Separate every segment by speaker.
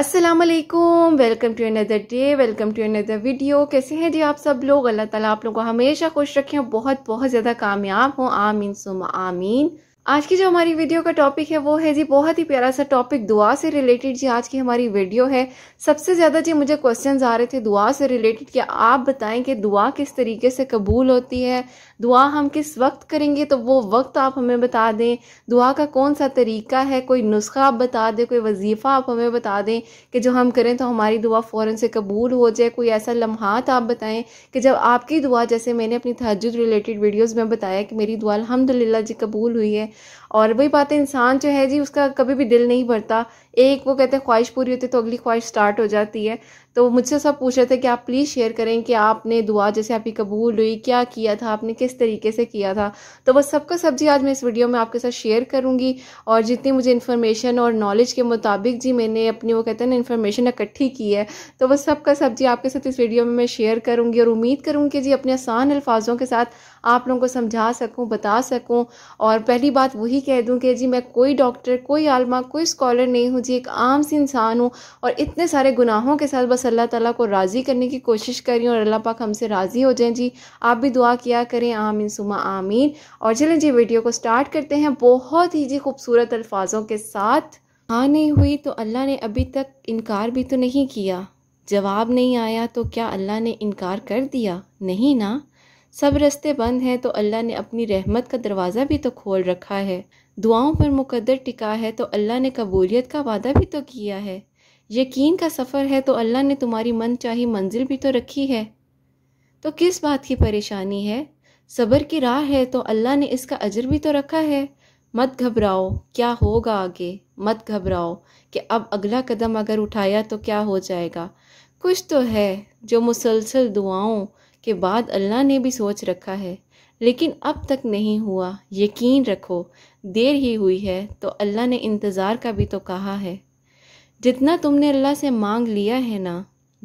Speaker 1: अस्सलाम वालेकुम welcome to another day welcome to another video कैसे हैं जी आप सब लोग अल्लाह ताला आप लोगों को हमेशा खुश रखें बहुत बहुत ज़्यादा कामयाब हों आमीन सुम आमीन आज की जो हमारी वीडियो का टॉपिक है वो है जी बहुत ही प्यारा सा टॉपिक दुआ से रिलेटेड जी आज की हमारी वीडियो है सबसे ज़्यादा जी मुझे क्वेश्चंस आ रहे थे दुआ से रिलेटेड कि आप बताएं कि दुआ किस तरीके से कबूल होती है दुआ हम किस वक्त करेंगे तो वो वक्त आप हमें बता दें दुआ का कौन सा तरीका है कोई नुस्खा आप बता दें कोई वजीफ़ा आप हमें बता दें कि जो हम करें तो हमारी दुआ फ़ौर से कबूल हो जाए कोई ऐसा लम्हात आप बताएं कि जब आपकी दुआ जैसे मैंने अपनी तहजद रिलेटेड वीडियोज़ में बताया कि मेरी दुआ अलहमदिल्ला जी कबूल हुई है और वही बात है इंसान जो है जी उसका कभी भी दिल नहीं भरता एक वो कहते हैं ख्वाहिश पूरी होती है तो अगली ख्वाहिश स्टार्ट हो जाती है तो मुझसे सब पूछ रहे थे कि आप प्लीज़ शेयर करें कि आपने दुआ जैसे आपकी कबूल हुई क्या किया था आपने किस तरीके से किया था तो बस सबका सब्जी आज मैं इस वीडियो में आपके साथ शेयर करूँगी और जितनी मुझे इन्फॉर्मेशन और नॉलेज के मुताबिक जी मैंने अपनी वो कहते हैं ना इन्फॉर्मेशन इकट्ठी की है तो बस सबका सब्जी आपके साथ इस वीडियो में मैं शेयर करूँगी और उम्मीद करूँगी कि जी अपने आसान अल्फाजों के साथ आप लोगों को समझा सकूँ बता सकूँ और पहली बात वही कह दूँ कि जी मैं कोई डॉक्टर कोई आलमा कोई स्कॉलर नहीं हूँ जी एक आम सी इंसान हूँ और इतने सारे गुनाहों के साथ बस अल्लाह ताला को राज़ी करने की कोशिश करी और अल्लाह पाक हमसे राज़ी हो जाएं जी आप भी दुआ किया करें आमीन सुमा आमीन और चलें जी वीडियो को स्टार्ट करते हैं बहुत ही जी खूबसूरत अल्फाजों के साथ हाँ नहीं हुई तो अल्लाह ने अभी तक इनकार भी तो नहीं किया जवाब नहीं आया तो क्या अल्लाह ने इनकार कर दिया नहीं ना सब रस्ते बंद हैं तो अल्लाह ने अपनी रहमत का दरवाज़ा भी तो खोल रखा है दुआओं पर मुकद्दर टिका है तो अल्लाह ने कबूलियत का वादा भी तो किया है यकीन का सफ़र है तो अल्लाह ने तुम्हारी मन चाही मंजिल भी तो रखी है तो किस बात की परेशानी है सब्र की राह है तो अल्लाह ने इसका अजर भी तो रखा है मत घबराओ क्या होगा आगे मत घबराओ कि अब अगला कदम अगर उठाया तो क्या हो जाएगा कुछ तो है जो मुसलसल दुआओं के बाद अल्लाह ने भी सोच रखा है लेकिन अब तक नहीं हुआ यकीन रखो देर ही हुई है तो अल्लाह ने इंतज़ार का भी तो कहा है जितना तुमने अल्लाह से मांग लिया है ना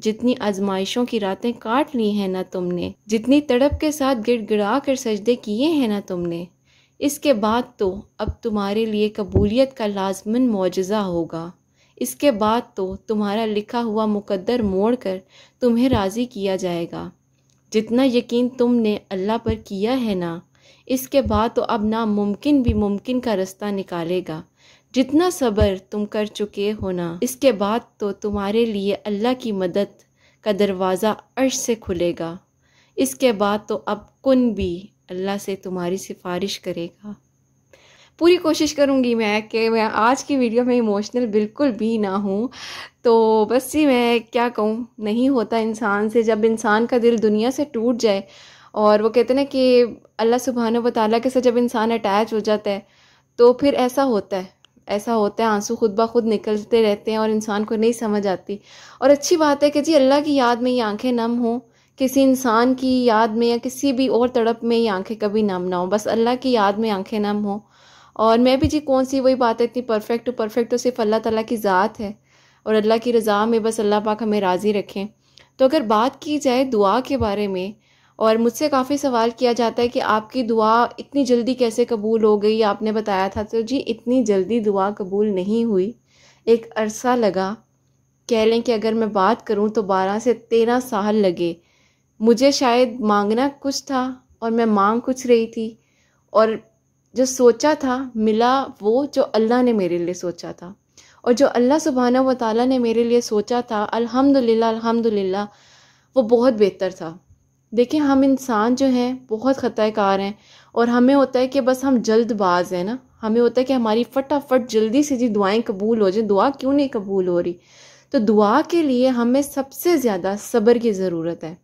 Speaker 1: जितनी आजमाइशों की रातें काट ली हैं ना तुमने जितनी तड़प के साथ गिड़गिड़ा कर सजदे किए हैं ना तुमने इसके बाद तो अब तुम्हारे लिए कबूलियत का लाजमन मुजज़ा होगा इसके बाद तो तुम्हारा लिखा हुआ मुकद्दर मोड़ कर तुम्हें राज़ी किया जाएगा जितना यकीन तुमने अल्लाह पर किया है ना इसके बाद तो अब नामुमकिन भी मुमकिन का रास्ता निकालेगा जितना सब्र तुम कर चुके हो ना इसके बाद तो तुम्हारे लिए अल्लाह की मदद का दरवाज़ा अर्श से खुलेगा इसके बाद तो अब कुन भी अल्लाह से तुम्हारी सिफारिश करेगा पूरी कोशिश करूँगी मैं कि मैं आज की वीडियो में इमोशनल बिल्कुल भी ना हूँ तो बस ही मैं क्या कहूँ नहीं होता इंसान से जब इंसान का दिल दुनिया से टूट जाए और वो कहते ना कि अल्लाह सुबहान व के साथ जब इंसान अटैच हो जाता है तो फिर ऐसा होता है ऐसा होता है आंसू खुद ब खुद निकलते रहते हैं और इंसान को नहीं समझ आती और अच्छी बात है कि जी अल्लाह की याद में ये आंखें नम हों किसी इंसान की याद में या किसी भी और तड़प में ये आंखें कभी नम ना हो बस अल्लाह की याद में आंखें नम हों और मैं भी जी कौन सी वही बात है इतनी परफेक्ट टू परफेक्ट तो सिर्फ अल्लाह तला की ज़ात है और अल्लाह की रज़ा में बस अल्लाह पाक हमें राज़ी रखें तो अगर बात की जाए दुआ के बारे में और मुझसे काफ़ी सवाल किया जाता है कि आपकी दुआ इतनी जल्दी कैसे कबूल हो गई आपने बताया था तो जी इतनी जल्दी दुआ कबूल नहीं हुई एक अरसा लगा कह लें कि अगर मैं बात करूँ तो बारह से तेरह साल लगे मुझे शायद मांगना कुछ था और मैं मांग कुछ रही थी और जो सोचा था मिला वो जो अल्लाह ने मेरे लिए सोचा था और जो अल्लाह सुबहाना व ताली ने मेरे लिए सोचा था अल्हम्दुलिल्लाह अल्हम्दुलिल्लाह वो बहुत बेहतर था देखिए हम इंसान जो हैं बहुत ख़ताकार हैं और हमें होता है कि बस हम जल्दबाज हैं ना हमें होता है कि हमारी फटाफट जल्दी से जी दुआएं कबूल हो जाए दुआ क्यों नहीं कबूल हो रही तो दुआ के लिए हमें सबसे ज़्यादा सब्र की ज़रूरत है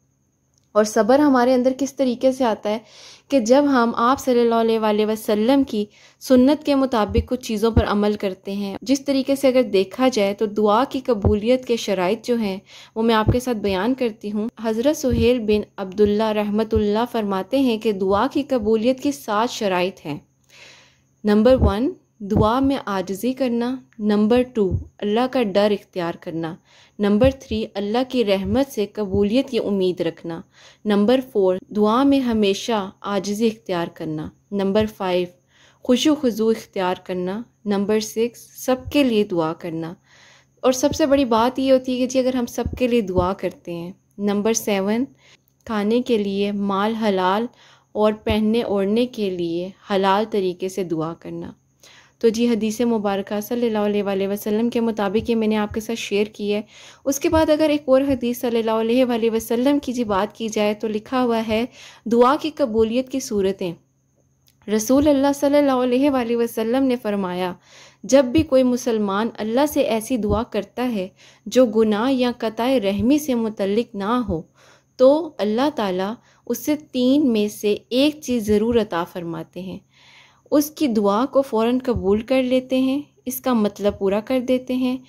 Speaker 1: और सब्र हमारे अंदर किस तरीके से आता है कि जब हम आप सल्लल्लाहु अलैहि वसल्लम की सुन्नत के मुताबिक कुछ चीज़ों पर अमल करते हैं जिस तरीके से अगर देखा जाए तो दुआ की कबूलियत के शराइ जो हैं वो मैं आपके साथ बयान करती हूँ हज़रत सुहेल बिन अब्दुल्ला रहमतुल्ला फरमाते हैं कि दुआ की कबूलियत की सात शराइ हैं नंबर वन दुआ में आजजी करना नंबर टू अल्लाह का डर इख्तियार करना नंबर थ्री अल्लाह की रहमत से कबूलियत की उम्मीद रखना नंबर फोर दुआ में हमेशा आजज़ी इख्तियार करना नंबर फाइव खुश खजू इख्तियार करना नंबर सिक्स सबके लिए दुआ करना और सबसे बड़ी बात ये होती है कि जी अगर हम सबके लिए दुआ करते हैं नंबर सेवन खाने के लिए माल हलाल और पहनने ओढ़ने के लिए हलाल तरीके से दुआ करना तो जी हदीस मुबारक सल्ला वसम के मुताबिक ये मैंने आपके साथ शेयर की है उसके बाद अगर एक और हदीस सल्ला वसलम की जी बात की जाए तो लिखा हुआ है दुआ की कबूलियत की सूरतें रसूल अल्लाह सल्ला अलैहि वसल्लम ने फरमाया जब भी कोई मुसलमान अल्लाह से ऐसी दुआ करता है जो गुनाह या कता रहमी से मुतलक ना हो तो अल्लाह ताला उससे तीन में से एक चीज़ ज़रूर अता फरमाते हैं उसकी दुआ को फ़ौर कबूल कर लेते हैं इसका मतलब पूरा कर देते हैं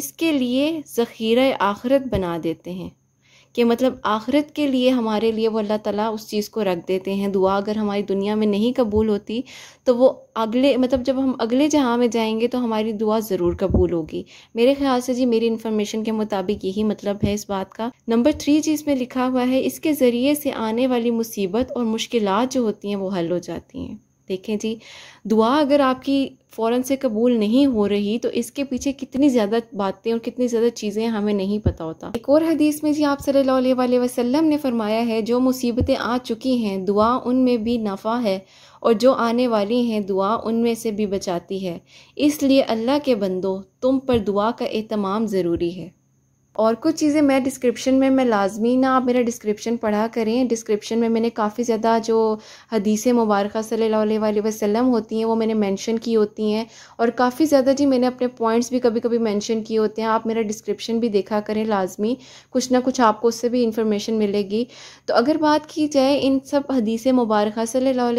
Speaker 1: इसके लिए ज़ख़ीरा आखरत बना देते हैं कि मतलब आखरत के लिए हमारे लिए वो अल्लाह ताला उस चीज़ को रख देते हैं दुआ अगर हमारी दुनिया में नहीं कबूल होती तो वो अगले मतलब जब हम अगले जहाँ में जाएंगे तो हमारी दुआ ज़रूर कबूल होगी मेरे ख्याल से जी मेरी इन्फॉर्मेशन के मुताबिक यही मतलब है इस बात का नंबर थ्री जी इसमें लिखा हुआ है इसके ज़रिए से आने वाली मुसीबत और मुश्किल जो होती हैं वो हल हो जाती हैं देखें जी दुआ अगर आपकी फ़ौर से कबूल नहीं हो रही तो इसके पीछे कितनी ज़्यादा बातें और कितनी ज़्यादा चीज़ें हमें नहीं पता होता एक और हदीस में जी आप सल्ला अलैहि वसल्लम ने फरमाया है जो मुसीबतें आ चुकी हैं दुआ उनमें भी नफ़ा है और जो आने वाली हैं दुआ उनमें से भी बचाती है इसलिए अल्लाह के बंदो तुम पर दुआ का एहतमाम ज़रूरी है और कुछ चीज़ें मैं डिस्क्रिप्शन में मैं लाजमी ना आप मेरा डिस्क्रिप्शन पढ़ा करें डिस्क्रिप्शन में मैंने काफ़ी ज़्यादा जो हदीसें मुबारक सल्ला वसलम होती हैं वो मैंने मेंशन की होती हैं और काफ़ी ज़्यादा जी मैंने अपने पॉइंट्स भी कभी कभी मेंशन किए होते हैं आप मेरा डिस्क्रिप्शन भी देखा करें लाजमी कुछ ना कुछ आपको उससे भी इंफॉर्मेशन मिलेगी तो अगर बात की जाए इन सब हदीस मुबारक सल्ला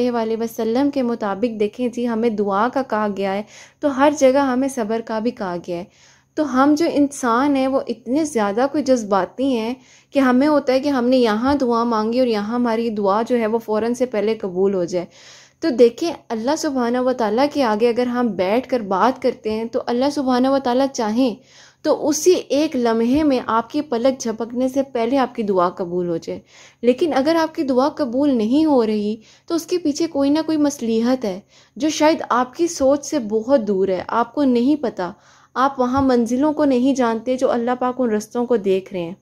Speaker 1: वसलम के मुताबिक देखें जी हमें दुआ का कहा गया है तो हर जगह हमें सब्र का भी कहा गया है तो हम जो इंसान हैं वो इतने ज़्यादा कोई जज्बाती हैं कि हमें होता है कि हमने यहाँ दुआ मांगी और यहाँ हमारी दुआ जो है वो फ़ौर से पहले कबूल हो जाए तो देखें अल्लाह सुबहाना व ताली के आगे अगर हम बैठ कर बात करते हैं तो अल्लाह सुबहाना व ताली चाहें तो उसी एक लम्हे में आपकी पलक झपकने से पहले आपकी दुआ कबूल हो जाए लेकिन अगर आपकी दुआ कबूल नहीं हो रही तो उसके पीछे कोई ना कोई मसलीहत है जो शायद आपकी सोच से बहुत दूर है आपको नहीं पता आप वहाँ मंजिलों को नहीं जानते जो अल्लाह पाक उन रस्तों को देख रहे हैं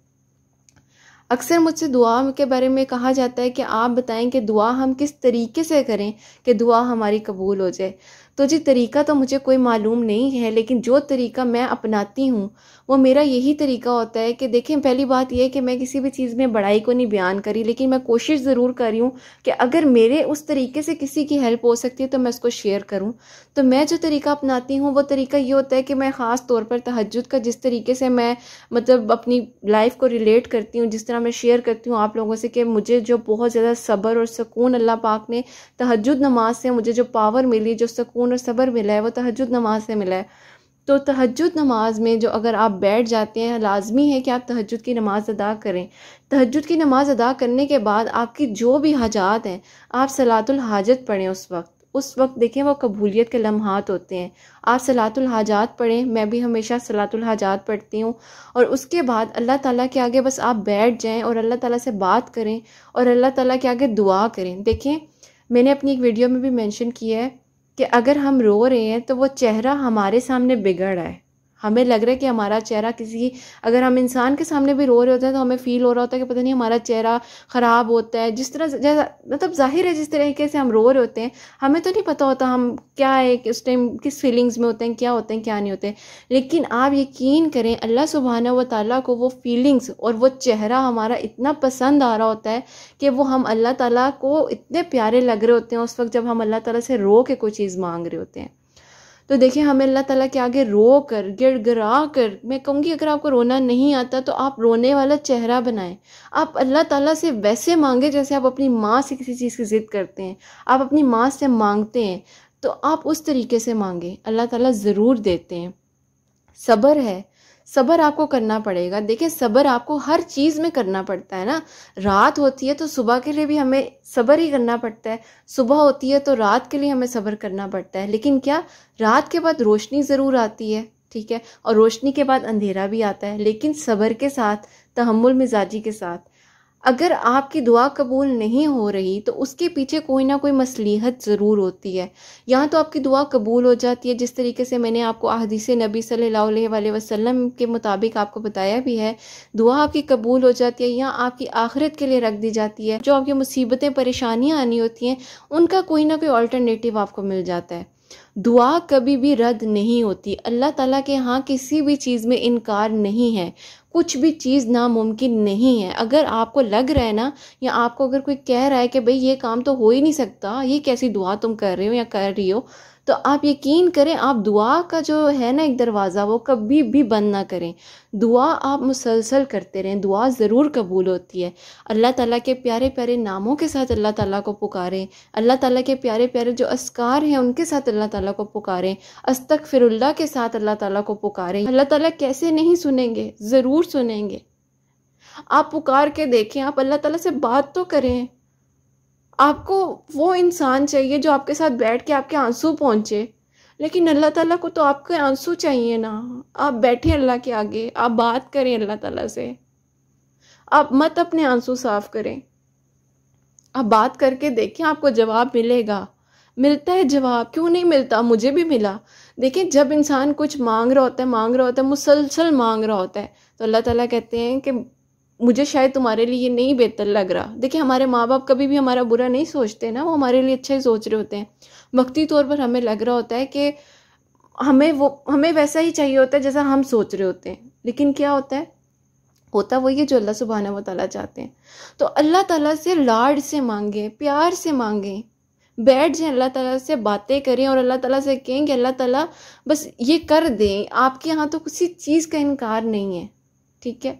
Speaker 1: अक्सर मुझसे दुआ के बारे में कहा जाता है कि आप बताएं कि दुआ हम किस तरीके से करें कि दुआ हमारी कबूल हो जाए तो जी तरीका तो मुझे कोई मालूम नहीं है लेकिन जो तरीका मैं अपनाती हूँ वो मेरा यही तरीका होता है कि देखें पहली बात यह है कि मैं किसी भी चीज़ में बड़ाई को नहीं बयान करी लेकिन मैं कोशिश ज़रूर रही हूँ कि अगर मेरे उस तरीके से किसी की हेल्प हो सकती है तो मैं उसको शेयर करूँ तो मैं जो तरीका अपनाती हूँ वो तरीका ये होता है कि मैं ख़ास तौर पर तहजद का जिस तरीके से मैं मतलब अपनी लाइफ को रिलेट करती हूँ जिस तरह मैं शेयर करती हूँ आप लोगों से कि मुझे जो बहुत ज़्यादा सब्र और सुकून अल्लाह पाक ने तहजद नमाज से मुझे जो पावर मिली जो सुकून और सब्र मिला है वो तहजद नमाज से मिला है तो तहजद नमाज़ में जो अगर आप बैठ जाते हैं लाजमी है कि आप तहजद की नमाज़ अदा करें तहजद की नमाज़ अदा करने के बाद आपकी जो भी हाजात हैं आप सलातुल हाजत पढ़ें उस वक्त उस वक्त देखें वो कबूलियत के लम्हात होते हैं आप सलातुल हाजात पढ़ें मैं भी हमेशा सलातुल हाजात पढ़ती हूँ और उसके बाद अल्लाह ताला के आगे बस आप बैठ जाएं और अल्लाह ताला से बात करें और अल्लाह ताला के आगे दुआ करें देखें मैंने अपनी एक वीडियो में भी मेंशन किया है कि अगर हम रो रहे हैं तो वो चेहरा हमारे सामने बिगड़ है हमें लग रहा है कि हमारा चेहरा किसी अगर हम इंसान के सामने भी रो रहे होते हैं तो हमें फ़ील हो रहा होता है कि पता नहीं हमारा चेहरा ख़राब होता है जिस तरह जैसा मतलब जाहिर है जिस तरीके से हम रो रहे होते हैं हमें तो नहीं पता होता हम क्या है कि उस टाइम किस फीलिंग्स में होते हैं क्या होते हैं क्या नहीं होते लेकिन आप यकीन करें अल्लाह सुबहाना व ताली को वो फीलिंग्स और वो चेहरा हमारा इतना पसंद आ रहा होता है कि वो हम अल्लाह ताली को इतने प्यारे लग रहे होते हैं उस वक्त जब हम अल्लाह ताली से रो के कोई चीज़ मांग रहे होते हैं तो देखिए हमें अल्लाह ताला के आगे रो कर गिड़गड़ा कर मैं कहूँगी अगर आपको रोना नहीं आता तो आप रोने वाला चेहरा बनाएं आप अल्लाह ताला से वैसे मांगे जैसे आप अपनी माँ से किसी चीज़ की ज़िद करते हैं आप अपनी माँ से मांगते हैं तो आप उस तरीके से मांगे अल्लाह ताला ज़रूर देते हैं सब्र है सब्र आपको करना पड़ेगा देखिए सब्र आपको हर चीज़ में करना पड़ता है ना रात होती है तो सुबह के लिए भी हमें सब्र ही करना पड़ता है सुबह होती है तो रात के लिए हमें सब्र करना पड़ता है लेकिन क्या रात के बाद रोशनी ज़रूर आती है ठीक है और रोशनी के बाद अंधेरा भी आता है लेकिन सब्र के साथ तहमुल मिजाजी के साथ अगर आपकी दुआ कबूल नहीं हो रही तो उसके पीछे कोई ना कोई मसलीहत ज़रूर होती है यहाँ तो आपकी दुआ कबूल हो जाती है जिस तरीके से मैंने आपको अहदीस नबी सल्लल्लाहु अलैहि वसल्लम के मुताबिक आपको बताया भी है दुआ आपकी कबूल हो जाती है या आपकी आखिरत के लिए रख दी जाती है जो आपकी मुसीबतें परेशानियाँ आनी होती हैं उनका कोई ना कोई ऑल्टरनेटिव आपको मिल जाता है दुआ कभी भी रद्द नहीं होती अल्लाह ताला के यहाँ किसी भी चीज़ में इनकार नहीं है कुछ भी चीज़ नामुमकिन नहीं है अगर आपको लग रहा है ना या आपको अगर कोई कह रहा है कि भाई ये काम तो हो ही नहीं सकता ये कैसी दुआ तुम कर रहे हो या कर रही हो तो आप यकीन करें आप दुआ का जो है ना एक दरवाज़ा वो कभी भी बंद ना करें दुआ आप मुसलसल करते रहें दुआ ज़रूर कबूल होती है अल्लाह ताला के प्यारे प्यारे नामों के साथ अल्लाह ताला को पुकारें अल्लाह ताला के प्यारे प्यारे जो असकार हैं उनके साथ अल्लाह ताला को पुकारें अस्तक फिरुल्ला के साथ अल्लाह ताला को पुकारें अल्लाह ताला कैसे नहीं सुनेंगे ज़रूर सुनेंगे आप पुकार के देखें आप अल्लाह ताला से बात तो करें आपको वो इंसान चाहिए जो आपके साथ बैठ के आपके आंसू पहुँचे लेकिन अल्लाह ताला को तो आपके आंसू चाहिए ना आप बैठे अल्लाह के आगे आप बात करें अल्लाह ताला से आप मत अपने आंसू साफ करें आप बात करके देखें आपको जवाब मिलेगा मिलता है जवाब क्यों नहीं मिलता मुझे भी मिला देखें जब इंसान कुछ मांग रहा होता है मांग रहा होता है मुसलसल मांग रहा होता है तो अल्लाह ताला कहते हैं कि मुझे शायद तुम्हारे लिए ये नहीं बेहतर लग रहा देखिए हमारे माँ बाप कभी भी हमारा बुरा नहीं सोचते ना वो हमारे लिए अच्छा ही सोच रहे होते हैं वक्ती तौर पर हमें लग रहा होता है कि हमें वो हमें वैसा ही चाहिए होता है जैसा हम सोच रहे होते हैं लेकिन क्या होता है होता वही है जो अल्लाह सुबहाना व चाहते हैं तो अल्लाह ताला से लाड से मांगें प्यार से मांगें बैठ जाएं अल्लाह ताला से बातें करें और अल्लाह ताला से कहें कि अल्लाह ताला बस ये कर दें आपके यहाँ तो किसी चीज़ का इनकार नहीं है ठीक है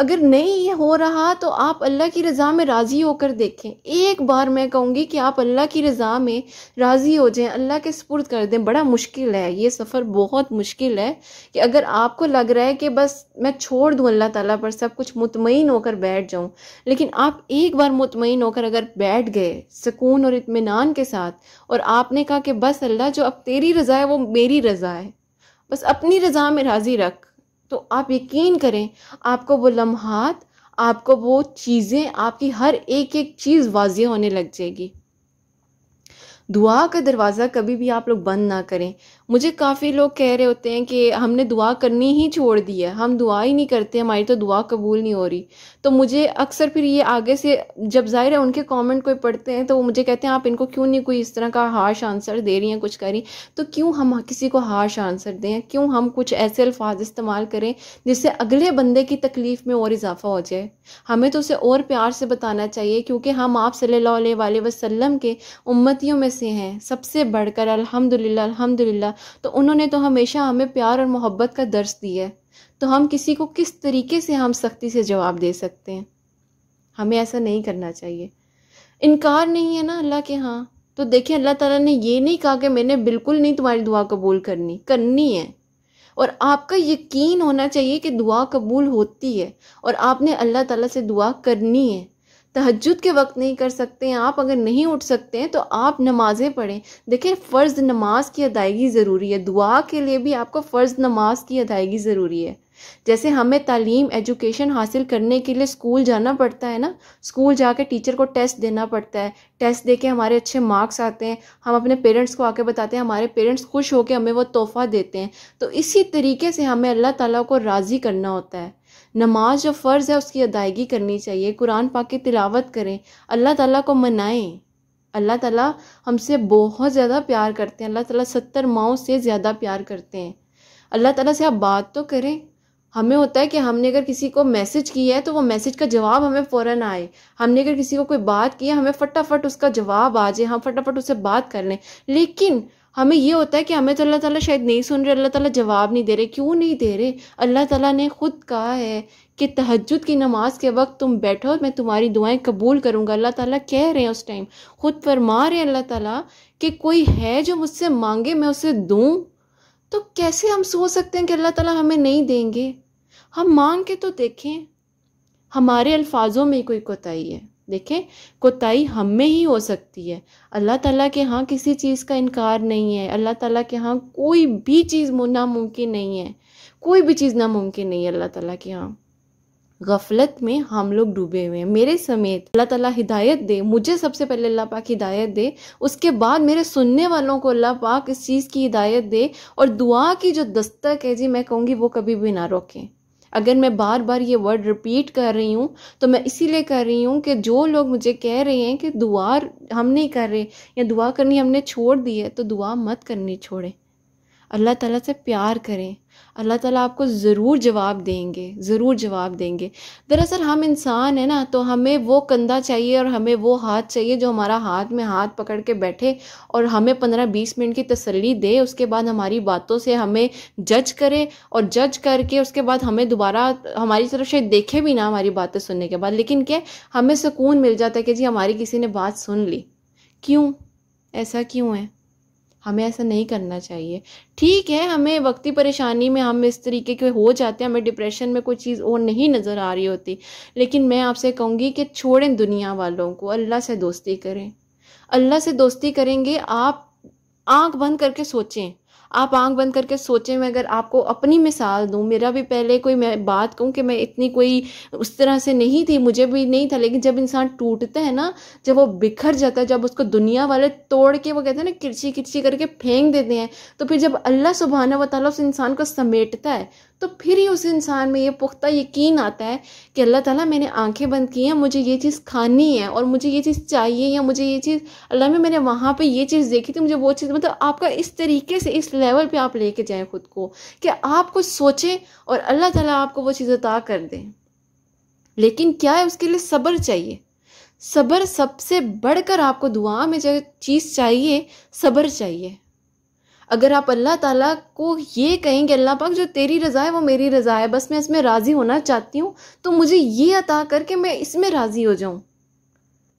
Speaker 1: अगर नहीं ये हो रहा तो आप अल्लाह की रज़ा में राज़ी होकर देखें एक बार मैं कहूँगी कि आप अल्लाह की रज़ा में राज़ी हो जाएं अल्लाह के सपुर्द कर दें बड़ा मुश्किल है ये सफ़र बहुत मुश्किल है कि अगर आपको लग रहा है कि बस मैं छोड़ दूँ अल्लाह ताला पर सब कुछ मुतमिन होकर बैठ जाऊँ लेकिन आप एक बार मुतमिन होकर अगर बैठ गए सुकून और इतमान के साथ और आपने कहा कि बस अल्लाह जो अब तेरी रज़ा है वो मेरी रज़ा है बस अपनी रज़ा में राज़ी रख तो आप यकीन करें आपको वो लम्हात आपको वो चीज़ें आपकी हर एक एक चीज़ वाजिया होने लग जाएगी दुआ का दरवाज़ा कभी भी आप लोग बंद ना करें मुझे काफ़ी लोग कह रहे होते हैं कि हमने दुआ करनी ही छोड़ दी है हम दुआ ही नहीं करते हमारी तो दुआ कबूल नहीं हो रही तो मुझे अक्सर फिर ये आगे से जब जाहिर है उनके कमेंट कोई पढ़ते हैं तो वो मुझे कहते हैं आप इनको क्यों नहीं कोई इस तरह का हार्श आंसर दे रही हैं कुछ करी तो क्यों हम किसी को हार्श आंसर दें क्यों हम कुछ ऐसे अल्फाज इस्तेमाल करें जिससे अगले बंदे की तकलीफ़ में और इजाफा हो जाए हमें तो उसे और प्यार से बताना चाहिए क्योंकि हम आप सल्ला वसम के उम्मतियों में से हैं सबसे बढ़कर अलहमदिल्ला अलहमदिल्ला तो उन्होंने तो हमेशा हमें प्यार और मोहब्बत का दर्श दिया है तो हम किसी को किस तरीके से हम सख्ती से जवाब दे सकते हैं हमें ऐसा नहीं करना चाहिए इनकार नहीं है ना अल्लाह के हाँ तो देखिए अल्लाह ताला ने ये नहीं कहा कि मैंने बिल्कुल नहीं तुम्हारी दुआ कबूल करनी करनी है और आपका यकीन होना चाहिए कि दुआ कबूल होती है और आपने अल्लाह ताला से दुआ करनी है तहजद के वक्त नहीं कर सकते हैं आप अगर नहीं उठ सकते हैं तो आप नमाज़ें पढ़ें देखिए फ़र्ज़ नमाज की अदायगी ज़रूरी है दुआ के लिए भी आपको फ़र्ज़ नमाज की अदायगी ज़रूरी है जैसे हमें तालीम एजुकेशन हासिल करने के लिए स्कूल जाना पड़ता है ना स्कूल जाके टीचर को टेस्ट देना पड़ता है टेस्ट दे के हमारे अच्छे मार्क्स आते हैं हम अपने पेरेंट्स को आके बताते हैं हमारे पेरेंट्स खुश होकर हमें वो तोहफ़ा देते हैं तो इसी तरीके से हमें अल्लाह ताला को राज़ी करना होता है नमाज जो फ़र्ज़ है उसकी अदायगी करनी चाहिए कुरान पाक की तिलावत करें अल्लाह ताला को मनाएं अल्लाह ताला हमसे बहुत ज़्यादा प्यार करते हैं अल्लाह ताला सत्तर माओ से ज़्यादा प्यार करते हैं अल्लाह ताला से आप बात तो करें हमें होता है कि हमने अगर किसी को मैसेज किया है तो वो मैसेज का जवाब हमें फ़ौर आए हमने अगर किसी को कोई बात की है हमें फटाफट उसका जवाब आ जाए हम फटाफट उससे बात कर लें लेकिन हमें ये होता है कि हमें तो अल्लाह ताला शायद नहीं सुन रहे अल्लाह ताला जवाब नहीं दे रहे क्यों नहीं दे रहे अल्लाह ताला ने ख़ुद कहा है कि तहजद की नमाज के वक्त तुम बैठो मैं तुम्हारी दुआएं कबूल करूँगा अल्लाह ताला कह रहे हैं उस टाइम ख़ुद फरमा रहे हैं अल्लाह ताला कि कोई है जो मुझसे मांगे मैं उसे दूँ तो कैसे हम सोच सकते हैं कि अल्लाह ताला हमें नहीं देंगे हम मांग के तो देखें हमारे अल्फाजों में कोई कोताही है देखें कोताही हम में ही हो सकती है अल्लाह ताला के यहाँ किसी चीज़ का इनकार नहीं है अल्लाह ताला के यहाँ कोई भी चीज़ नामुमकिन नहीं है कोई भी चीज़ नामुमकिन नहीं है अल्लाह ताला के यहाँ गफलत में हम लोग डूबे हुए हैं मेरे समेत अल्लाह ताला हिदायत दे मुझे सबसे पहले अल्लाह पाक हिदायत दे उसके बाद मेरे सुनने वालों को अल्लाह पाक इस चीज़ की हिदायत दे और दुआ की जो दस्तक है जी मैं कहूँगी वो कभी भी ना रोकें अगर मैं बार बार ये वर्ड रिपीट कर रही हूँ तो मैं इसीलिए कर रही हूँ कि जो लोग मुझे कह रहे हैं कि दुआ हम नहीं कर रहे या दुआ करनी हमने छोड़ दी है तो दुआ मत करनी छोड़ें अल्लाह ताला से प्यार करें अल्लाह ताला आपको ज़रूर जवाब देंगे ज़रूर जवाब देंगे दरअसल हम इंसान है ना तो हमें वो कंधा चाहिए और हमें वो हाथ चाहिए जो हमारा हाथ में हाथ पकड़ के बैठे और हमें पंद्रह बीस मिनट की तसल्ली दे उसके बाद हमारी बातों से हमें जज करे और जज करके उसके बाद हमें दोबारा हमारी तरफ शायद देखे भी ना हमारी बातें सुनने के बाद लेकिन क्या हमें सुकून मिल जाता है कि जी हमारी किसी ने बात सुन ली क्यों ऐसा क्यों है हमें ऐसा नहीं करना चाहिए ठीक है हमें वक्ती परेशानी में हम इस तरीके के हो जाते हैं हमें डिप्रेशन में कोई चीज़ और नहीं नज़र आ रही होती लेकिन मैं आपसे कहूँगी कि छोड़ें दुनिया वालों को अल्लाह से दोस्ती करें अल्लाह से दोस्ती करेंगे आप आंख बंद करके सोचें आप आंख बंद करके सोचें मैं अगर आपको अपनी मिसाल दूँ मेरा भी पहले कोई मैं बात कहूँ कि मैं इतनी कोई उस तरह से नहीं थी मुझे भी नहीं था लेकिन जब इंसान टूटता है ना जब वो बिखर जाता है जब उसको दुनिया वाले तोड़ के वो कहते हैं ना किरची किरची करके फेंक देते हैं तो फिर जब अल्लाह सुबहाना वाली उस इंसान को समेटता है तो फिर ही उस इंसान में ये पुख्ता यकीन आता है कि अल्लाह ताला मैंने आंखें बंद की हैं मुझे ये चीज़ खानी है और मुझे ये चीज़ चाहिए या मुझे ये चीज़ अल्लाह में मैंने वहाँ पे ये चीज़ देखी थी तो मुझे वो चीज़ मतलब आपका इस तरीके से इस लेवल पे आप लेके जाएं खुद को कि आप कुछ सोचें और अल्लाह ताला आपको वो चीज़ अता कर दें लेकिन क्या है उसके लिए सब्र चाहिए सब्र सबसे बढ़कर आपको दुआ में जो चीज़ चाहिए सब्र चाहिए अगर आप अल्लाह ताला को ये कहेंगे अल्लाह पाक जो तेरी रज़ा है वो मेरी रज़ा है बस मैं इसमें राज़ी होना चाहती हूँ तो मुझे ये अता करके मैं इसमें राज़ी हो जाऊँ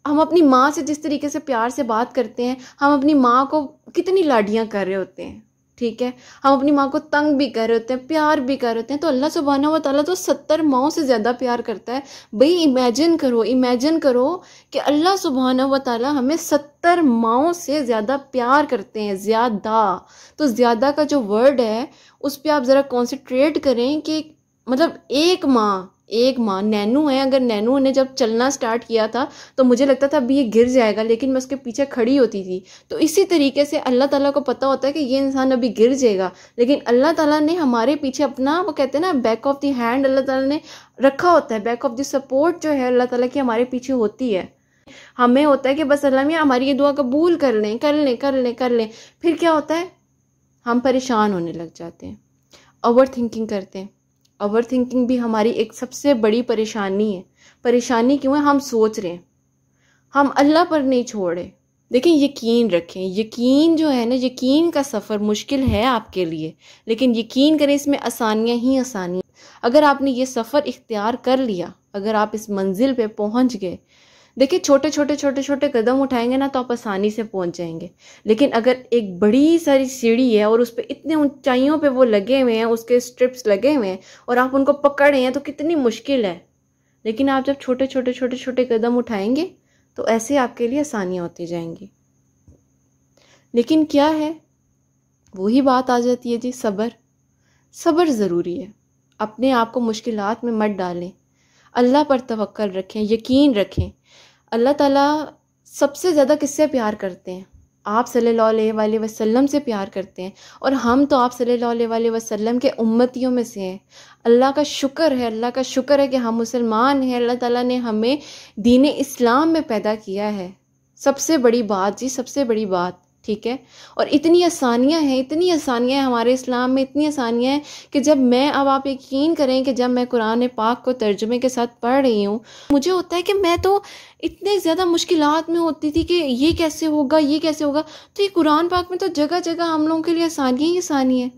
Speaker 1: हम अपनी माँ से जिस तरीके से प्यार से बात करते हैं हम अपनी माँ को कितनी लाडियाँ कर रहे होते हैं ठीक है हम अपनी माँ को तंग भी कर रहे होते हैं प्यार भी कर रहे होते हैं तो अल्लाह सुबहाना व ताली तो सत्तर माओ से ज़्यादा प्यार करता है भाई इमेजिन करो इमेजिन करो कि अल्लाह सुबहाना व हमें सत्तर माओ से ज़्यादा प्यार करते हैं ज़्यादा तो ज़्यादा का जो वर्ड है उस पर आप ज़रा कॉन्सेंट्रेट करें कि मतलब एक माँ एक माँ नैनू है अगर नैनू ने जब चलना स्टार्ट किया था तो मुझे लगता था अभी ये गिर जाएगा लेकिन मैं उसके पीछे खड़ी होती थी तो इसी तरीके से अल्लाह ताला को पता होता है कि ये इंसान अभी गिर जाएगा लेकिन अल्लाह ताला ने हमारे पीछे अपना वो कहते हैं ना back of the hand Allah ताला ने रखा होता है बैक ऑफ द सपोर्ट जो है अल्लाह ताला की हमारे पीछे होती है हमें होता है कि बस अल्लाह मियाँ हमारी ये दुआ कबूल कर लें कर लें कर लें कर लें फिर क्या होता है हम परेशान होने लग जाते हैं ओवर थिंकिंग करते हैं ओवर थिंकिंग भी हमारी एक सबसे बड़ी परेशानी है परेशानी क्यों है हम सोच रहे हैं हम अल्लाह पर नहीं छोड़े देखें यकीन रखें यकीन जो है ना यकीन का सफ़र मुश्किल है आपके लिए लेकिन यकीन करें इसमें आसानियाँ ही आसानियाँ अगर आपने ये सफ़र इख्तियार कर लिया अगर आप इस मंजिल पे पहुंच गए देखिए छोटे छोटे छोटे छोटे कदम उठाएंगे ना तो आप आसानी से पहुंच जाएंगे लेकिन अगर एक बड़ी सारी सीढ़ी है और उस पर इतने ऊंचाइयों पे वो लगे हुए हैं उसके स्ट्रिप्स लगे हुए हैं और आप उनको पकड़ रहे हैं तो कितनी मुश्किल है लेकिन आप जब छोटे छोटे छोटे छोटे कदम उठाएंगे तो ऐसे आपके लिए आसानियाँ होती जाएंगी लेकिन क्या है वही बात आ जाती है जी सब्र सब्र ज़रूरी है अपने आप को मुश्किल में मत डालें अल्लाह पर तवक्ल रखें यकीन रखें अल्लाह ताला सबसे ज़्यादा किससे प्यार करते हैं आप सल्लल्लाहु अलैहि वसल्लम से प्यार करते हैं और हम तो आप सल्लल्लाहु अलैहि वसल्लम के उम्मतियों में से हैं अल्लाह का शुक्र है अल्लाह का शुक्र है कि हम मुसलमान हैं अल्लाह ताला ने हमें दीन इस्लाम में पैदा किया है सबसे बड़ी बात जी सबसे बड़ी बात ठीक है और इतनी आसानियाँ हैं इतनी आसानियाँ हैं हमारे इस्लाम में इतनी आसानियाँ हैं कि जब मैं अब आप यकीन करें कि जब मैं कुरान पाक को तर्जमे के साथ पढ़ रही हूँ मुझे होता है कि मैं तो इतने ज़्यादा मुश्किल में होती थी कि ये कैसे होगा ये कैसे होगा तो ये कुरान पाक में तो जगह जगह हम लोगों के लिए आसानियाँ ही आसानी है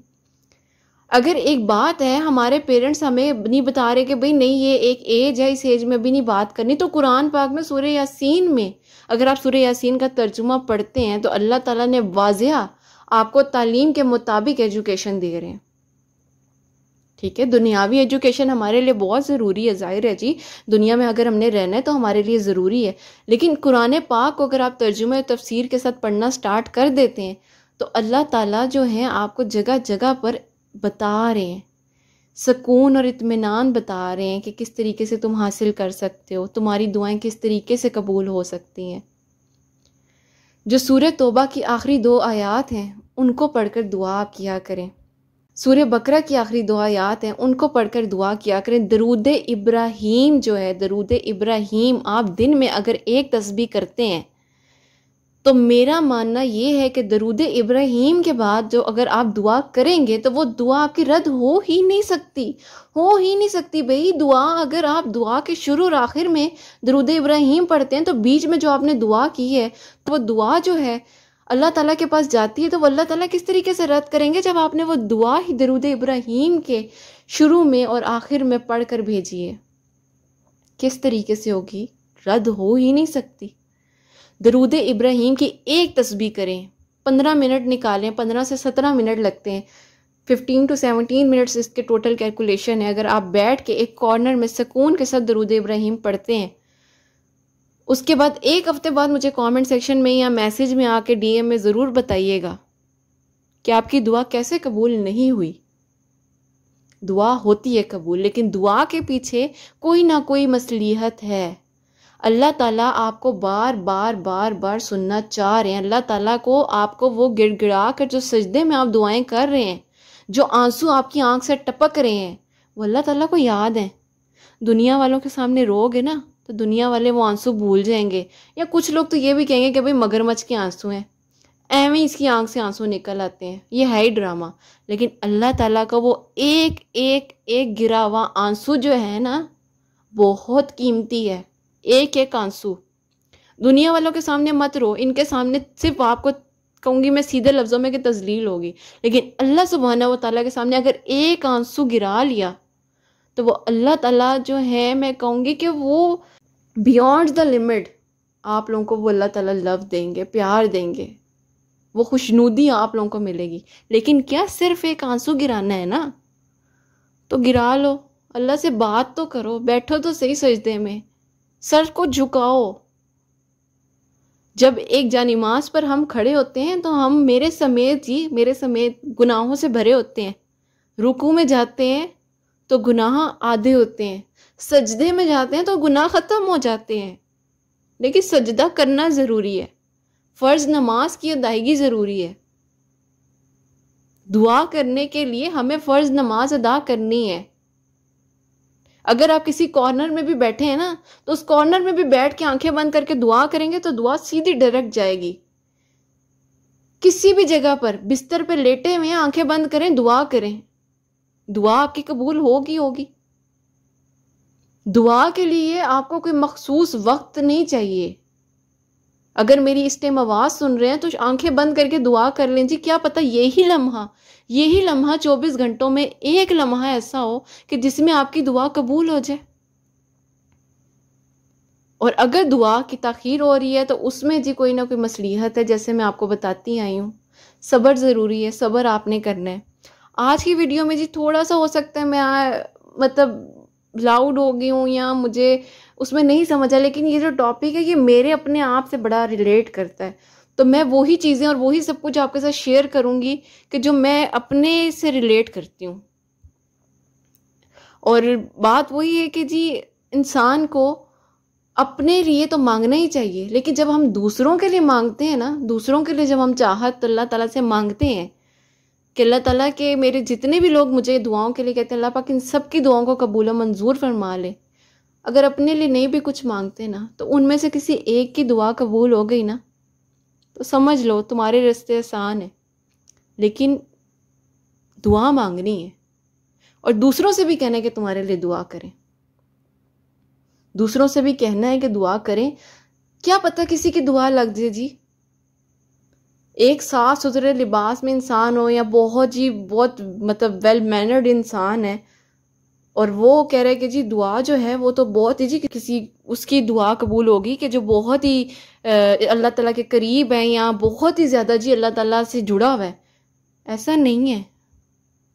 Speaker 1: अगर एक बात है हमारे पेरेंट्स हमें नहीं बता रहे कि भाई नहीं ये एक एज है इस एज में भी नहीं बात करनी तो कुरान पाक में सूर्य यासीन में अगर आप सूर्य यासीन का तर्जुमा पढ़ते हैं तो अल्लाह ताला ने वाजिया आपको तालीम के मुताबिक एजुकेशन दे रहे हैं ठीक है दुनियावी एजुकेशन हमारे लिए बहुत ज़रूरी है जाहिर है जी दुनिया में अगर हमने रहना है तो हमारे लिए ज़रूरी है लेकिन कुरान पाक को अगर आप तर्जुमे तफसीर के साथ पढ़ना स्टार्ट कर देते हैं तो अल्लाह ताला जो है आपको जगह जगह पर बता रहे हैं सुकून और इत्मीनान बता रहे हैं कि किस तरीके से तुम हासिल कर सकते हो तुम्हारी दुआएं किस तरीके से कबूल हो सकती हैं जो सूर्य तोबा की आखिरी दो आयात हैं उनको पढ़कर दुआ आप किया करें सूर्य बकरा की आखिरी दो आयात हैं उनको पढ़कर दुआ किया करें दरूद इब्राहीम जो है दरूद इब्राहीम आप दिन में अगर एक तस्बी करते हैं तो मेरा मानना ये है कि दरूद इब्राहिम के बाद जो अगर आप दुआ करेंगे तो वो दुआ आपकी रद्द हो ही नहीं सकती हो ही नहीं सकती भाई दुआ अगर आप दुआ के शुरू और आखिर में दरूद इब्राहिम पढ़ते हैं तो बीच में जो आपने दुआ की है तो वो दुआ जो है अल्लाह ताला के पास जाती है तो वो अल्लाह ताला किस तरीके से रद्द करेंगे जब आपने वो दुआ ही दरूद इब्राहिम के शुरू में और आखिर में पढ़ कर है किस तरीके से होगी रद्द हो ही नहीं सकती दरूद इब्राहिम की एक तस्बी करें पंद्रह मिनट निकालें पंद्रह से सत्रह मिनट लगते हैं फिफ्टीन टू सेवनटीन मिनट्स इसके टोटल कैलकुलेशन है अगर आप बैठ के एक कॉर्नर में सकून के साथ दरूद इब्राहिम पढ़ते हैं उसके बाद एक हफ्ते बाद मुझे कमेंट सेक्शन में या मैसेज में आके डीएम में ज़रूर बताइएगा कि आपकी दुआ कैसे कबूल नहीं हुई दुआ होती है कबूल लेकिन दुआ के पीछे कोई ना कोई मसलियत है अल्लाह ताला आपको बार बार बार बार सुनना चाह रहे हैं अल्लाह ताला को आपको वो गिड़गिड़ा कर जो सजदे में आप दुआएं कर रहे हैं जो आंसू आपकी आंख से टपक रहे हैं वो अल्लाह ताला को याद हैं दुनिया वालों के सामने रोगे ना तो दुनिया वाले वो आंसू भूल जाएंगे या कुछ लोग तो ये भी कहेंगे कि भाई मगरमच्छ के आंसू हैं एवं इसकी आंख से आंसू निकल आते हैं ये है ही ड्रामा लेकिन अल्लाह ताला का वो एक एक एक गिरा हुआ आंसू जो है ना बहुत कीमती है एक एक आंसू दुनिया वालों के सामने मत रो इनके सामने सिर्फ आपको कहूँगी मैं सीधे लफ्ज़ों में कि तजलील होगी लेकिन अल्लाह सुबहाना व ताली के सामने अगर एक आंसू गिरा लिया तो वो अल्लाह ताला जो है मैं कहूँगी कि वो बियॉन्ड द लिमिट आप लोगों को वो अल्लाह ताला लव देंगे प्यार देंगे वो खुशनूदी आप लोगों को मिलेगी लेकिन क्या सिर्फ एक आंसू गिराना है ना तो गिरा लो अल्लाह से बात तो करो बैठो तो सही सजदे में सर को झुकाओ जब एक जानिमाज पर हम खड़े होते हैं तो हम मेरे समेत ही मेरे समेत गुनाहों से भरे होते हैं रुकू में जाते हैं तो गुनाह आधे होते हैं सजदे में जाते हैं तो गुनाह ख़त्म हो जाते हैं लेकिन सजदा करना ज़रूरी है फ़र्ज़ नमाज की अदायगी ज़रूरी है दुआ करने के लिए हमें फ़र्ज़ नमाज अदा करनी है अगर आप किसी कॉर्नर में भी बैठे हैं ना तो उस कॉर्नर में भी बैठ के आंखें बंद करके दुआ करेंगे तो दुआ सीधी डायरेक्ट जाएगी किसी भी जगह पर बिस्तर पर लेटे हुए आंखें बंद करें दुआ करें दुआ आपकी कबूल होगी होगी दुआ के लिए आपको कोई मखसूस वक्त नहीं चाहिए अगर मेरी इस टाइम आवाज़ सुन रहे हैं तो आंखें बंद करके दुआ कर लें जी क्या पता यही लम्हा यही लम्हा 24 घंटों में एक लम्हा ऐसा हो कि जिसमें आपकी दुआ कबूल हो जाए और अगर दुआ की तखीर हो रही है तो उसमें जी कोई ना कोई मसलीहत है जैसे मैं आपको बताती आई हूँ सब्र ज़रूरी है सब्र आपने करना है आज की वीडियो में जी थोड़ा सा हो सकता है मैं आ, मतलब लाउड हो गई हूँ या मुझे उसमें नहीं समझा लेकिन ये जो टॉपिक है ये मेरे अपने आप से बड़ा रिलेट करता है तो मैं वही चीज़ें और वही सब कुछ आपके साथ शेयर करूँगी कि जो मैं अपने से रिलेट करती हूँ और बात वही है कि जी इंसान को अपने लिए तो मांगना ही चाहिए लेकिन जब हम दूसरों के लिए मांगते हैं ना दूसरों के लिए जब हम चाहत अल्लाह ताला से मांगते हैं कि अल्लाह ताला के मेरे जितने भी लोग मुझे दुआओं के लिए कहते हैं अल्लाह पाक इन सब की दुआओं को कबूल मंजूर फरमा ले अगर अपने लिए नहीं भी कुछ मांगते ना तो उनमें से किसी एक की दुआ कबूल हो गई ना तो समझ लो तुम्हारे रास्ते आसान है लेकिन दुआ मांगनी है और दूसरों से भी कहना है कि तुम्हारे लिए दुआ करें दूसरों से भी कहना है कि दुआ करें क्या पता किसी की दुआ लग जाए जी एक साफ सुथरे लिबास में इंसान हो या बहुत जी बहुत मतलब वेल मैनर्ड इंसान है और वो कह रहे हैं कि जी दुआ जो है वो तो बहुत ही जी किसी उसकी दुआ कबूल होगी कि जो बहुत ही अल्लाह ताला के करीब है या बहुत ही ज़्यादा जी अल्लाह ताला से जुड़ा हुआ है ऐसा नहीं है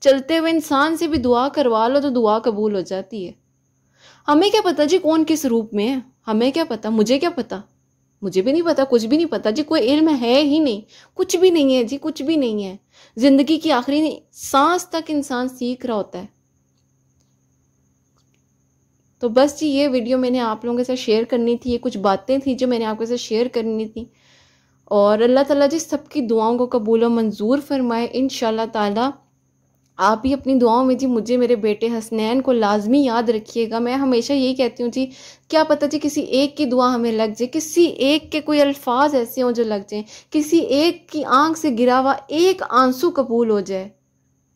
Speaker 1: चलते हुए इंसान से भी दुआ करवा लो तो दुआ कबूल हो जाती है हमें क्या पता जी कौन किस रूप में है हमें क्या पता मुझे क्या पता मुझे भी नहीं पता कुछ भी नहीं पता जी कोई इल्म है ही नहीं कुछ भी नहीं है जी कुछ भी नहीं है ज़िंदगी की आखिरी सांस तक इंसान सीख रहा होता है तो बस जी ये वीडियो मैंने आप लोगों के साथ शेयर करनी थी ये कुछ बातें थी जो मैंने आपके साथ शेयर करनी थी और अल्लाह ताला जी सबकी दुआओं को कबूल और मंजूर फरमाए इन ताला आप ही अपनी दुआओं में जी मुझे मेरे बेटे हसनैन को लाजमी याद रखिएगा मैं हमेशा यही कहती हूँ जी क्या पता जी किसी एक की दुआ हमें लग जाए किसी एक के कोई अल्फाज ऐसे हों जो लग जाए किसी एक की आंख से गिरा हुआ एक आंसू कबूल हो जाए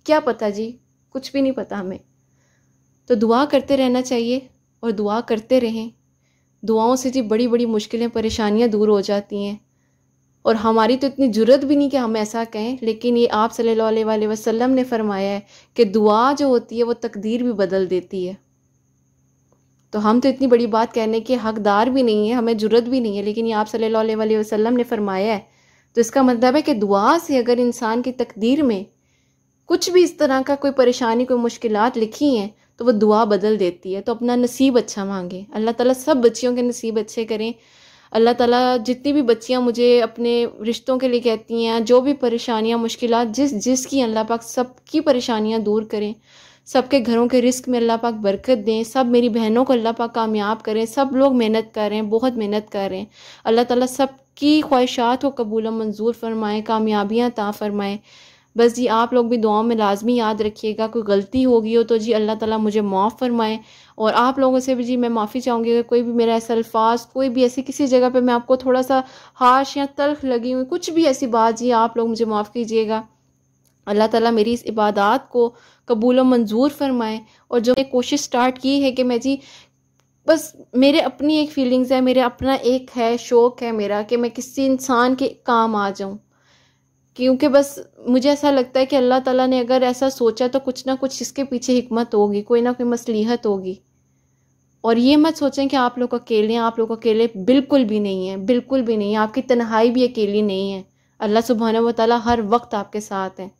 Speaker 1: क्या पता जी कुछ भी नहीं पता हमें तो दुआ करते रहना चाहिए और दुआ करते रहें दुआओं से जी बड़ी बड़ी मुश्किलें परेशानियां दूर हो जाती हैं और हमारी तो इतनी ज़रूरत भी नहीं कि हम ऐसा कहें लेकिन ये आप सल्लल्लाहु अलैहि वसल्लम ने फरमाया है कि दुआ जो होती है वो तकदीर भी बदल देती है तो हम तो इतनी बड़ी बात कहने के हकदार भी नहीं है हमें ज़रूरत भी नहीं है लेकिन ये आप सल्लल्लाहु अलैहि वसल्लम ने फरमाया है तो इसका मतलब है कि दुआ से अगर इंसान की तकदीर में कुछ भी इस तरह का कोई परेशानी कोई मुश्किल लिखी हैं तो वो दुआ बदल देती है तो अपना नसीब अच्छा मांगे अल्लाह ताला सब बच्चियों के नसीब अच्छे करें अल्लाह ताला जितनी भी बच्चियाँ मुझे अपने रिश्तों के लिए कहती हैं जो भी परेशानियाँ मुश्किल जिस जिस की अल्लाह पाक सबकी परेशानियाँ दूर करें सबके घरों के रिस्क में अल्लाह पाक बरकत दें सब मेरी बहनों को अल्लाह पाक कामयाब करें सब लोग मेहनत कर रहे हैं बहुत मेहनत कर रहे हैं अल्लाह ताला सब की ख्वाहिशात को कबूल मंजूर फरमाएँ कामयाबियाँ ता फरमाएँ बस जी आप लोग भी दुआओं में लाजमी याद रखिएगा कोई गलती होगी हो तो जी अल्लाह ताला मुझे माफ़ फरमाए और आप लोगों से भी जी मैं माफ़ी चाहूँगी अगर कोई भी मेरा ऐसा अल्फाज कोई भी ऐसी किसी जगह पे मैं आपको थोड़ा सा हाश या तलख लगी हुई कुछ भी ऐसी बात जी आप लोग मुझे माफ़ कीजिएगा अल्लाह ताला मेरी इस इबादत को कबूल व मंजूर फरमाए और जो मैंने कोशिश स्टार्ट की है कि मैं जी बस मेरे अपनी एक फीलिंग्स है मेरा अपना एक है शौक़ है मेरा कि मैं किसी इंसान के काम आ जाऊँ क्योंकि बस मुझे ऐसा लगता है कि अल्लाह ताला ने अगर ऐसा सोचा तो कुछ ना कुछ इसके पीछे हिकमत होगी कोई ना कोई मसलीहत होगी और ये मत सोचें कि आप लोग अकेले हैं आप लोग अकेले बिल्कुल भी नहीं है बिल्कुल भी नहीं है आपकी तन्हाई भी अकेली नहीं है अल्लाह सुबहाना व हर वक्त आपके साथ हैं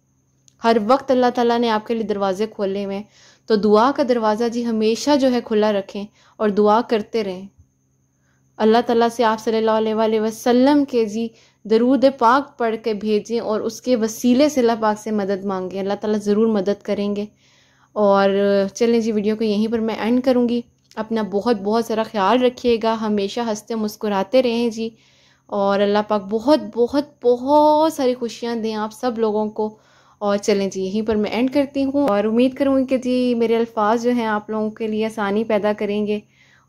Speaker 1: हर वक्त अल्लाह ताला ने आपके लिए दरवाज़े खोले हुए हैं तो दुआ का दरवाज़ा जी हमेशा जो है खुला रखें और दुआ करते रहें अल्लाह ताला से आप सल्लल्लाहु अलैहि वसल्लम के जी दरूद पाक पढ़ के भेजें और उसके वसीले से अल्लाह पाक से मदद मांगें अल्लाह ताला ज़रूर मदद करेंगे और चलें जी वीडियो को यहीं पर मैं एंड करूँगी अपना बहुत बहुत सारा ख्याल रखिएगा हमेशा हंसते मुस्कुराते रहें जी और अल्लाह पाक बहुत बहुत बहुत सारी खुशियाँ दें आप सब लोगों को और चलें जी यहीं पर मैं एंड करती हूँ और उम्मीद करूँगी कि जी मेरे अल्फाज जो हैं आप लोगों के लिए आसानी पैदा करेंगे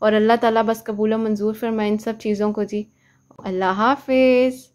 Speaker 1: और अल्लाह ताला बस कबूल मंजूर फरमाए इन सब चीज़ों को जी अल्लाह हाफिज़